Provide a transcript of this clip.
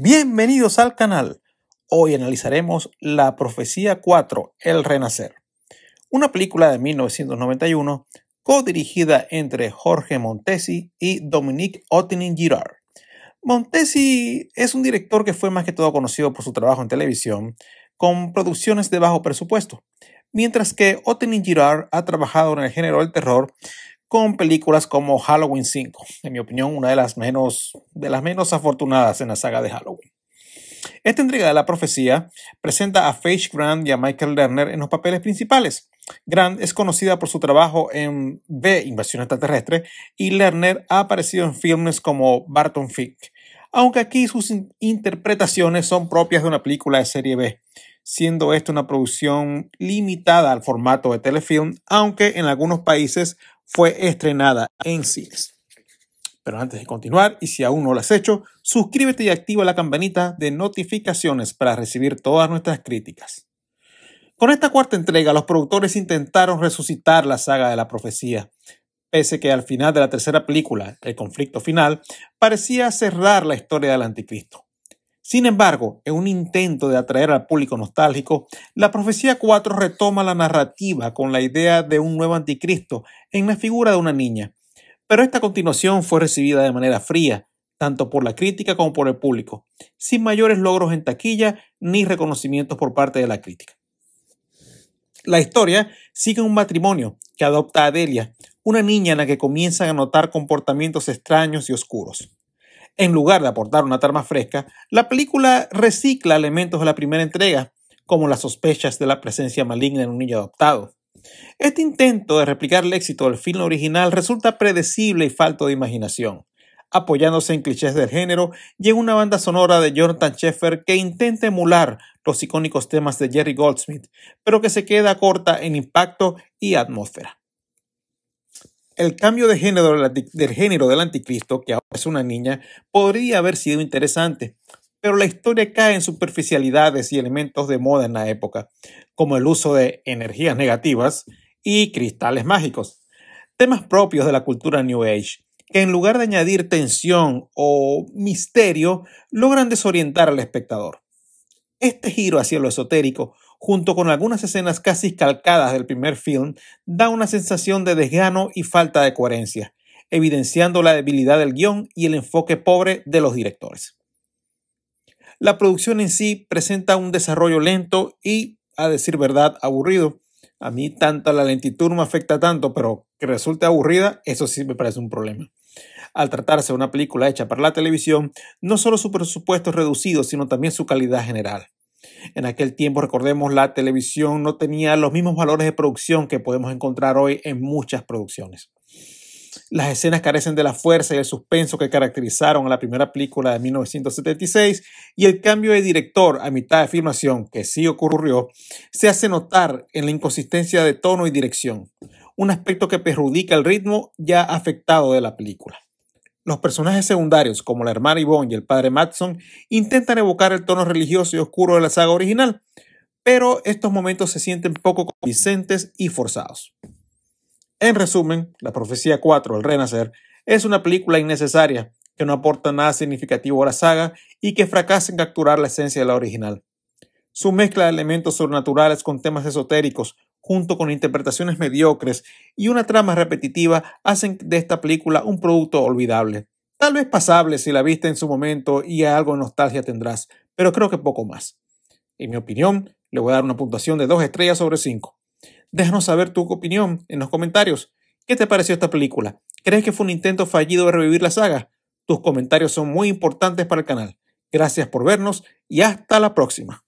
Bienvenidos al canal. Hoy analizaremos La Profecía 4, El Renacer, una película de 1991 co-dirigida entre Jorge Montesi y Dominique Ottinin Girard. Montesi es un director que fue más que todo conocido por su trabajo en televisión, con producciones de bajo presupuesto, mientras que Ottening Girard ha trabajado en el género del terror con películas como Halloween 5, en mi opinión una de las menos, de las menos afortunadas en la saga de Halloween. Esta entrega de la profecía presenta a Faith Grant y a Michael Lerner en los papeles principales. Grant es conocida por su trabajo en B, Invasión Extraterrestre, y Lerner ha aparecido en filmes como Barton Fink, aunque aquí sus interpretaciones son propias de una película de serie B, siendo esta una producción limitada al formato de telefilm, aunque en algunos países fue estrenada en cines. Pero antes de continuar, y si aún no lo has hecho, suscríbete y activa la campanita de notificaciones para recibir todas nuestras críticas. Con esta cuarta entrega, los productores intentaron resucitar la saga de la profecía, pese que al final de la tercera película, el conflicto final, parecía cerrar la historia del anticristo. Sin embargo, en un intento de atraer al público nostálgico, la profecía 4 retoma la narrativa con la idea de un nuevo anticristo en la figura de una niña. Pero esta continuación fue recibida de manera fría, tanto por la crítica como por el público, sin mayores logros en taquilla ni reconocimientos por parte de la crítica. La historia sigue un matrimonio que adopta a Delia, una niña en la que comienzan a notar comportamientos extraños y oscuros. En lugar de aportar una tarma fresca, la película recicla elementos de la primera entrega, como las sospechas de la presencia maligna en un niño adoptado. Este intento de replicar el éxito del film original resulta predecible y falto de imaginación, apoyándose en clichés del género y en una banda sonora de Jonathan Sheffer que intenta emular los icónicos temas de Jerry Goldsmith, pero que se queda corta en impacto y atmósfera. El cambio de género del género del anticristo, que ahora es una niña, podría haber sido interesante, pero la historia cae en superficialidades y elementos de moda en la época, como el uso de energías negativas y cristales mágicos, temas propios de la cultura New Age, que en lugar de añadir tensión o misterio, logran desorientar al espectador. Este giro hacia lo esotérico junto con algunas escenas casi calcadas del primer film, da una sensación de desgano y falta de coherencia, evidenciando la debilidad del guión y el enfoque pobre de los directores. La producción en sí presenta un desarrollo lento y, a decir verdad, aburrido. A mí tanta la lentitud no me afecta tanto, pero que resulte aburrida, eso sí me parece un problema. Al tratarse de una película hecha para la televisión, no solo su presupuesto es reducido, sino también su calidad general. En aquel tiempo, recordemos, la televisión no tenía los mismos valores de producción que podemos encontrar hoy en muchas producciones. Las escenas carecen de la fuerza y el suspenso que caracterizaron a la primera película de 1976 y el cambio de director a mitad de filmación, que sí ocurrió, se hace notar en la inconsistencia de tono y dirección, un aspecto que perjudica el ritmo ya afectado de la película. Los personajes secundarios, como la hermana Yvonne y el padre Matson, intentan evocar el tono religioso y oscuro de la saga original, pero estos momentos se sienten poco convincentes y forzados. En resumen, La Profecía 4, El Renacer, es una película innecesaria que no aporta nada significativo a la saga y que fracasa en capturar la esencia de la original. Su mezcla de elementos sobrenaturales con temas esotéricos, junto con interpretaciones mediocres y una trama repetitiva, hacen de esta película un producto olvidable. Tal vez pasable si la viste en su momento y algo de nostalgia tendrás, pero creo que poco más. En mi opinión, le voy a dar una puntuación de 2 estrellas sobre 5. Déjanos saber tu opinión en los comentarios. ¿Qué te pareció esta película? ¿Crees que fue un intento fallido de revivir la saga? Tus comentarios son muy importantes para el canal. Gracias por vernos y hasta la próxima.